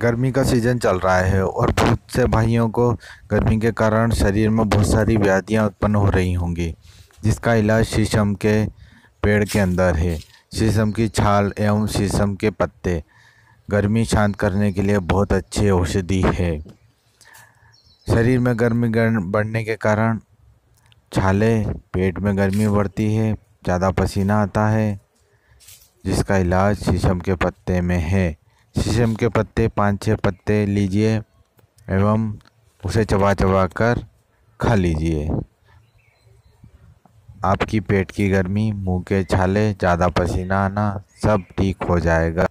गर्मी का सीज़न चल रहा है और बहुत से भाइयों को गर्मी के कारण शरीर में बहुत सारी व्याधियाँ उत्पन्न हो रही होंगी जिसका इलाज शीशम के पेड़ के अंदर है शीशम की छाल एवं शीशम के पत्ते गर्मी शांत करने के लिए बहुत अच्छी औषधि है शरीर में गर्मी बढ़ने के कारण छाले पेट में गर्मी बढ़ती है ज़्यादा पसीना आता है जिसका इलाज शीशम के पत्ते में है शीशम के पत्ते पाँच छः पत्ते लीजिए एवं उसे चबा चबा कर खा लीजिए आपकी पेट की गर्मी मुंह के छाले ज़्यादा पसीना आना सब ठीक हो जाएगा